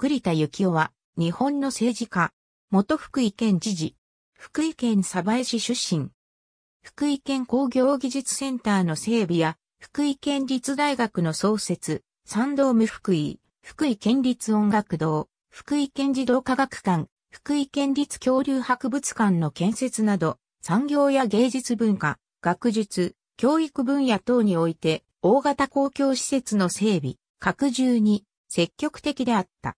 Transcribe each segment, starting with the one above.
栗田幸夫は、日本の政治家、元福井県知事、福井県鯖江市出身。福井県工業技術センターの整備や、福井県立大学の創設、三ドーム福井、福井県立音楽堂、福井県児童科学館、福井県立恐竜博物館の建設など、産業や芸術文化、学術、教育分野等において、大型公共施設の整備、拡充に積極的であった。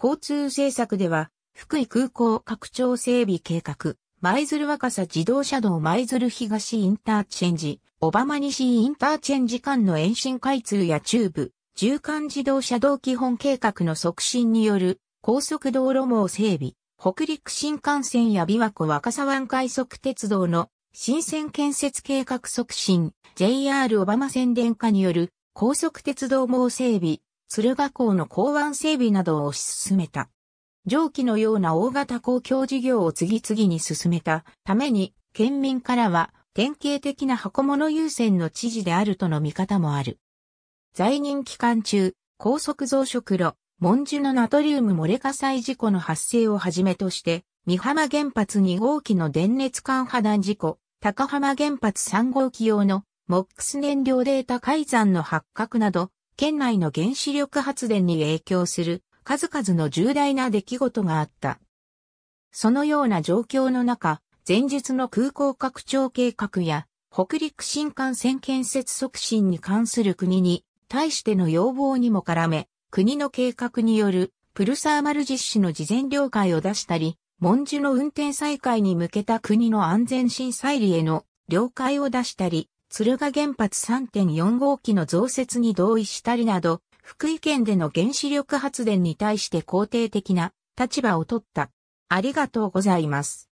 交通政策では、福井空港拡張整備計画、舞鶴若狭自動車道舞鶴東インターチェンジ、小浜西インターチェンジ間の延伸開通や中部、中間自動車道基本計画の促進による高速道路網整備、北陸新幹線や琵琶湖若狭湾快速鉄道の新線建設計画促進、JR 小浜線電化による高速鉄道網整備、鶴河港の港湾整備などを推し進めた。蒸気のような大型公共事業を次々に進めたために、県民からは典型的な箱物優先の知事であるとの見方もある。在任期間中、高速増殖炉、文殊のナトリウム漏れ火災事故の発生をはじめとして、三浜原発2号機の電熱管破断事故、高浜原発3号機用のモックス燃料データ改ざんの発覚など、県内の原子力発電に影響する数々の重大な出来事があった。そのような状況の中、前述の空港拡張計画や北陸新幹線建設促進に関する国に対しての要望にも絡め、国の計画によるプルサーマル実施の事前了解を出したり、文殊の運転再開に向けた国の安全審査入りへの了解を出したり、敦賀原発3.4号機の増設に同意したりなど、福井県での原子力発電に対して肯定的な立場を取った。ありがとうございます。